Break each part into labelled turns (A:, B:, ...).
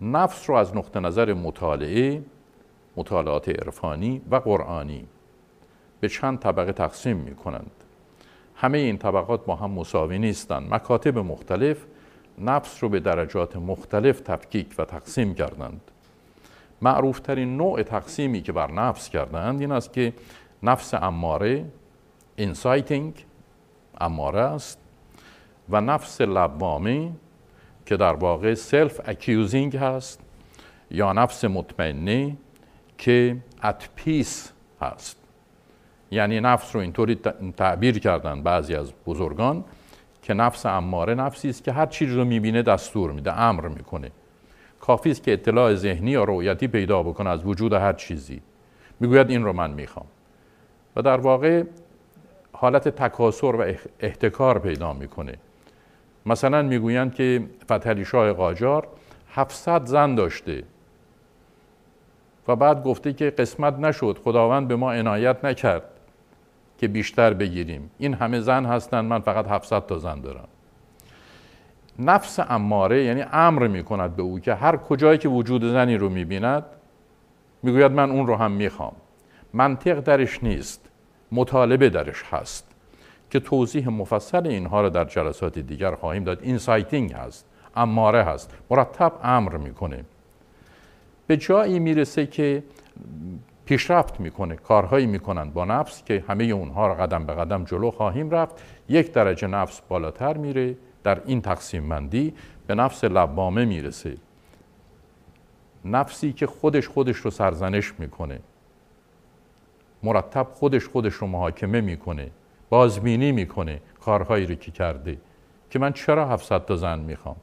A: نفس رو از نقطه نظر مطالعه مطالعات عرفانی و قرآنی به چند طبقه تقسیم می کنند همه این طبقات با هم مساوی نیستند مکاتب مختلف نفس رو به درجات مختلف تفکیک و تقسیم کردند معروفترین نوع تقسیمی که بر نفس کردند این است که نفس اماره انسایتینگ اماره است و نفس لبامه، که در واقع سلف اکیوزینگ هست یا نفس مطمئنه که ات پیس هست یعنی نفس رو اینطوری تعبیر کردن بعضی از بزرگان که نفس اماره نفسی است که هر چیز رو میبینه دستور میده امر میکنه کافی است که اطلاع ذهنی یا رؤیتی پیدا بکنه از وجود هر چیزی میگوید این رو من میخوام و در واقع حالت تکاسر و احتکار پیدا میکنه مثلا میگویند که فتحعلی شاه قاجار 700 زن داشته و بعد گفته که قسمت نشد خداوند به ما عنایت نکرد که بیشتر بگیریم این همه زن هستن من فقط 700 تا زن دارم نفس اماره یعنی امر میکند به او که هر کجایی که وجود زنی رو میبیند میگوید من اون رو هم میخوام منطق درش نیست مطالبه درش هست که توضیح مفصل اینها را در جلسات دیگر خواهیم داد سایتینگ هست اماره هست مرتب امر میکنه به جایی میرسه که پیشرفت میکنه کارهایی میکنن با نفس که همه اونها را قدم به قدم جلو خواهیم رفت یک درجه نفس بالاتر میره در این تقسیم بندی به نفس لبامه میرسه نفسی که خودش خودش رو سرزنش میکنه مرتب خودش خودش رو محاکمه میکنه بازبینی میکنه کارهایی رو که کرده که من چرا 700 تا زن میخوام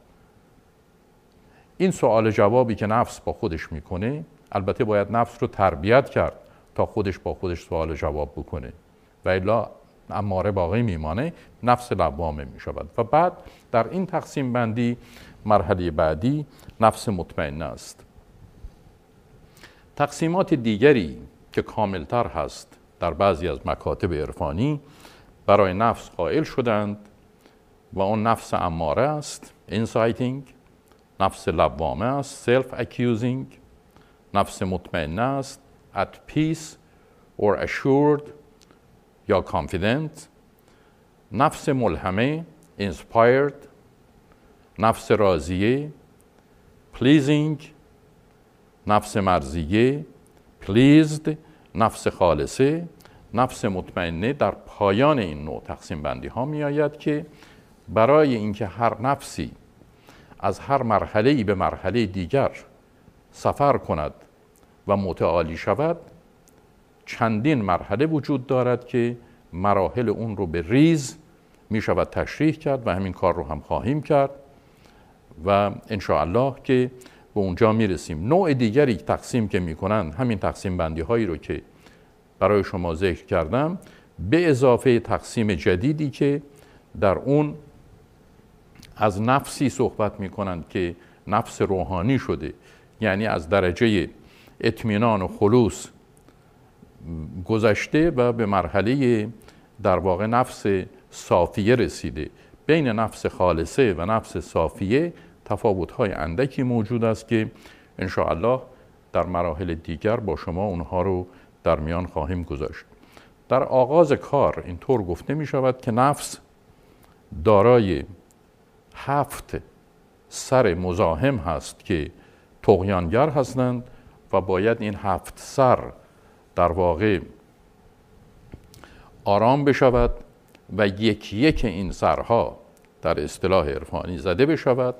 A: این سوال جوابی که نفس با خودش میکنه البته باید نفس رو تربیت کرد تا خودش با خودش سوال جواب بکنه و الا اماره باقی میمانه نفس لوامه میشود و بعد در این تقسیم بندی مرحله بعدی نفس مطمئنه است تقسیمات دیگری که کاملتر هست در بعضی از مکاتب عرفانی برای نفس قائل شدند و اون نفس اماره است انسایتینگ نفس لوامه است سلف اکیوزینگ نفس مطمئن است at peace or assured یا confident نفس ملهمه inspired نفس راضیه pleasing نفس مرزیه pleased نفس خالصه نفس مطمئنه در پایان این نوع تقسیم بندی ها می آید که برای اینکه هر نفسی از هر مرحله ای به مرحله دیگر سفر کند و متعالی شود چندین مرحله وجود دارد که مراحل اون رو به ریز می شود تشریح کرد و همین کار رو هم خواهیم کرد و الله که به اونجا می رسیم نوع دیگری تقسیم که می کنند همین تقسیم بندی هایی رو که برای شما ذکر کردم به اضافه تقسیم جدیدی که در اون از نفسی صحبت می کنند که نفس روحانی شده یعنی از درجه اطمینان و خلوص گذشته و به مرحله در واقع نفس صافیه رسیده بین نفس خالصه و نفس صافیه های اندکی موجود است که ان الله در مراحل دیگر با شما اونها رو در میان خواهیم گذاشت در آغاز کار اینطور گفته می شود که نفس دارای هفت سر مزاحم هست که تقیانگر هستند و باید این هفت سر در واقع آرام بشود و یک یک این سرها در اصطلاح عرفانی زده بشود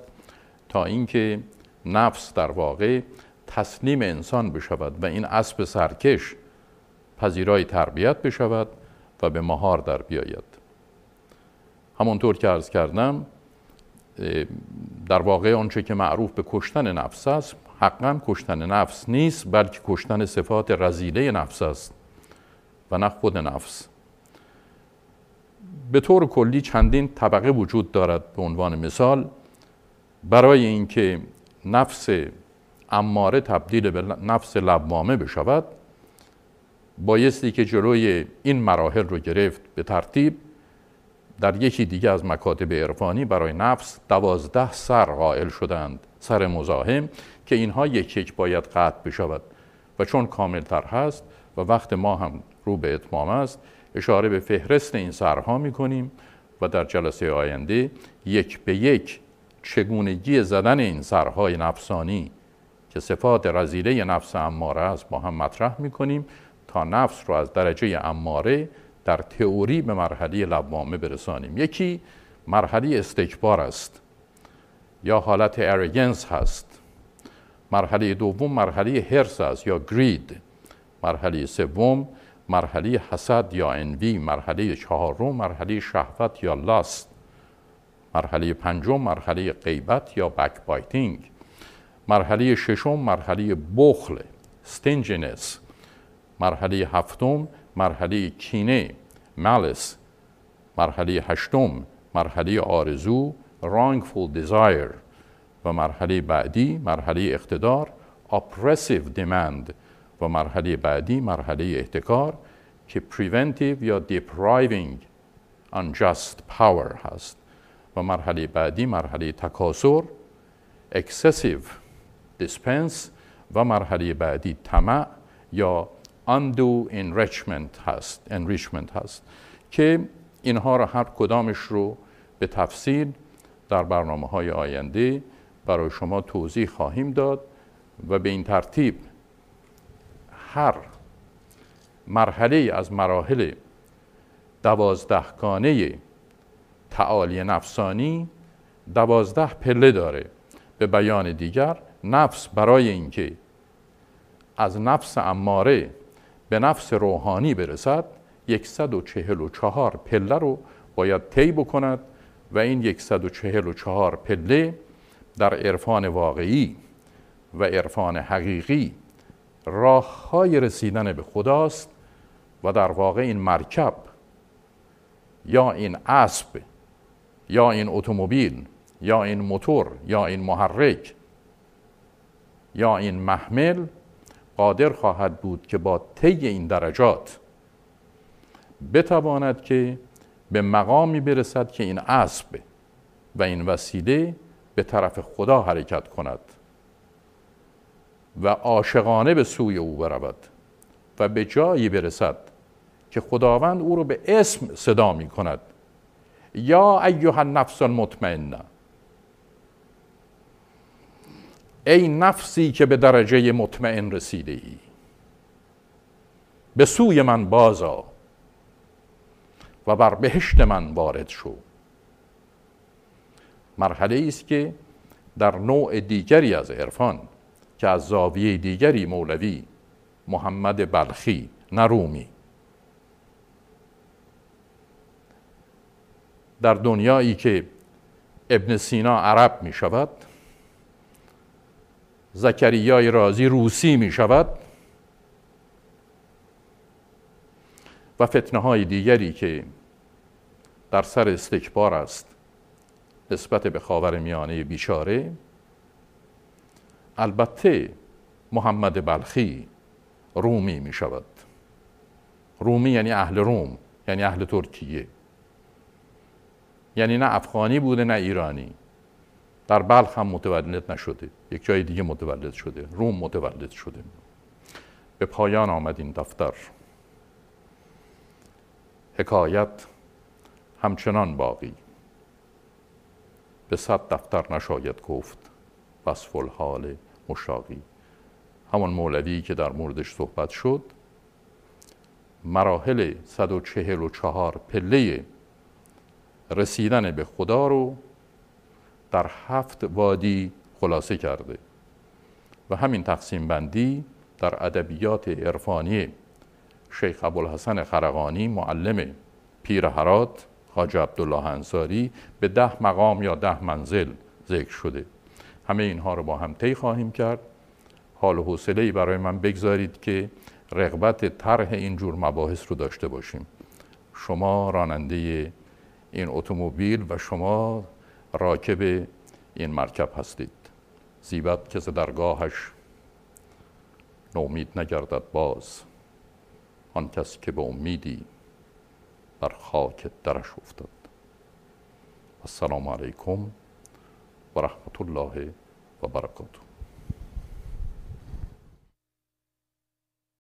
A: تا اینکه نفس در واقع تسلیم انسان بشود و این اسب سرکش پذیرای تربیت بشود و به مهار در بیاید همانطور که عرض کردم در واقع آنچه که معروف به کشتن نفس است حقا کشتن نفس نیست بلکه کشتن صفات رزیله نفس است و نه خود نفس به طور کلی چندین طبقه وجود دارد به عنوان مثال برای اینکه نفس اماره تبدیل به نفس لوامه بشود بایستی که جلوی این مراحل رو گرفت به ترتیب در یکی دیگه از مکاتب عرفانی برای نفس دوازده سر قائل شدند سر مزاحم که اینها یک یک باید قطع بشود و چون کاملتر هست و وقت ما هم رو به اتمام است اشاره به فهرست این سرها می کنیم و در جلسه آینده یک به یک چگونگی زدن این سرهای نفسانی که صفات رزیله نفس اماره است با هم مطرح می کنیم نفس رو از درجه اماره در تئوری به مرحله لبوامه برسانیم یکی مرحله استکبار است یا حالت ارگنس هست مرحله دوم مرحله هرس است یا گرید مرحله سوم مرحله حسد یا انوی مرحله چهارم مرحله شهوت یا لاست مرحله پنجم مرحله غیبت یا بک بایتینگ مرحله ششم مرحله بخل استنجنس. مرحله هفتم مرحله کینه مالس مرحله هشتم مرحله آرزو رانگفول desire و مرحله بعدی مرحله اقتدار اپرسیو demand و مرحله بعدی مرحله احتکار که پریونتیو یا دیپرایوینگ unjust power هست و مرحله بعدی مرحله تکاسر excessive دسپنس، و مرحله بعدی طمع یا undo enrichment هست هست که اینها را هر کدامش رو به تفصیل در برنامه های آینده برای شما توضیح خواهیم داد و به این ترتیب هر مرحله از مراحل دوازده کانه تعالی نفسانی دوازده پله داره به بیان دیگر نفس برای اینکه از نفس اماره به نفس روحانی برسد 144 پله رو باید طی بکند و این 144 پله در عرفان واقعی و عرفان حقیقی راه رسیدن به خداست و در واقع این مرکب یا این اسب یا این اتومبیل یا این موتور یا این محرک یا این محمل قادر خواهد بود که با طی این درجات بتواند که به مقامی برسد که این اسب و این وسیله به طرف خدا حرکت کند و عاشقانه به سوی او برود و به جایی برسد که خداوند او را به اسم صدا می کند یا ایها النفس المطمئنه ای نفسی که به درجه مطمئن رسیده ای به سوی من بازا و بر بهشت من وارد شو مرحله است که در نوع دیگری از عرفان که از زاویه دیگری مولوی محمد بلخی نرومی در دنیایی که ابن سینا عرب می شود زکریای رازی روسی می شود و فتنه های دیگری که در سر استکبار است نسبت به خاور میانه بیچاره البته محمد بلخی رومی می شود رومی یعنی اهل روم یعنی اهل ترکیه یعنی نه افغانی بوده نه ایرانی در بلخ هم متولد نشده یک جای دیگه متولد شده روم متولد شده به پایان آمد این دفتر حکایت همچنان باقی به صد دفتر نشاید گفت وصف الحال مشاقی همان مولوی که در موردش صحبت شد مراحل 144 پله رسیدن به خدا رو در هفت وادی خلاصه کرده و همین تقسیم بندی در ادبیات عرفانی شیخ ابوالحسن خرقانی معلم پیر هرات حاج عبدالله انصاری به ده مقام یا ده منزل ذکر شده همه اینها رو با هم طی خواهیم کرد حال و حوصله برای من بگذارید که رغبت طرح این جور مباحث رو داشته باشیم شما راننده این اتومبیل و شما راکب این مرکب هستید زیبت که درگاهش نومید نگردد باز آن کس که به امیدی بر خاک درش افتاد السلام علیکم و رحمت الله و برکاته